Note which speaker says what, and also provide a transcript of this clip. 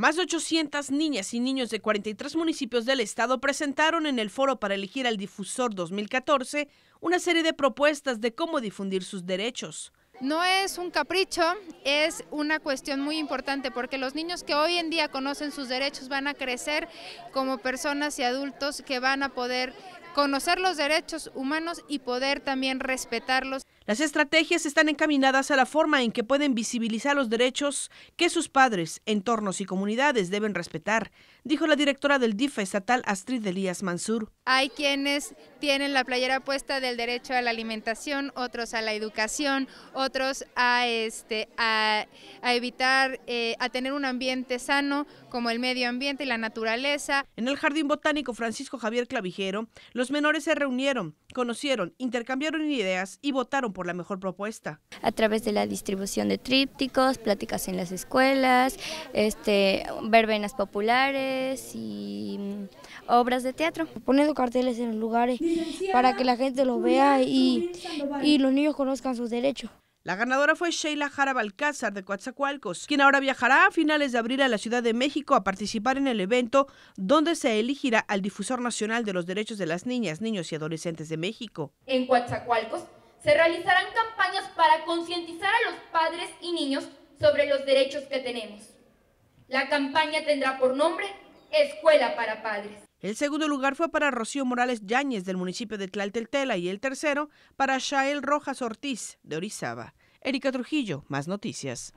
Speaker 1: Más de 800 niñas y niños de 43 municipios del estado presentaron en el foro para elegir al difusor 2014 una serie de propuestas de cómo difundir sus derechos.
Speaker 2: No es un capricho, es una cuestión muy importante porque los niños que hoy en día conocen sus derechos van a crecer como personas y adultos que van a poder conocer los derechos humanos y poder también respetarlos.
Speaker 1: Las estrategias están encaminadas a la forma en que pueden visibilizar los derechos que sus padres, entornos y comunidades deben respetar, dijo la directora del DIFA e estatal Astrid Elías Mansur.
Speaker 2: Hay quienes tienen la playera puesta del derecho a la alimentación, otros a la educación, otros a, este, a, evitar, eh, a tener un ambiente sano como el medio ambiente y la naturaleza.
Speaker 1: En el Jardín Botánico Francisco Javier Clavijero, los menores se reunieron, conocieron, intercambiaron ideas y votaron por la mejor propuesta.
Speaker 3: A través de la distribución de trípticos, pláticas en las escuelas, este, verbenas populares y mm, obras de teatro. Poniendo carteles en los lugares para que la gente los vea y los niños conozcan sus derechos.
Speaker 1: La ganadora fue Sheila Jara Balcázar de Coatzacoalcos, quien ahora viajará a finales de abril a la Ciudad de México a participar en el evento donde se elegirá al difusor nacional de los derechos de las niñas, niños y adolescentes de México.
Speaker 3: En Coatzacoalcos se realizarán campañas para concientizar a los padres y niños sobre los derechos que tenemos. La campaña tendrá por nombre Escuela para Padres.
Speaker 1: El segundo lugar fue para Rocío Morales Yáñez del municipio de Tlalteltela y el tercero para Shael Rojas Ortiz de Orizaba. Erika Trujillo, más noticias.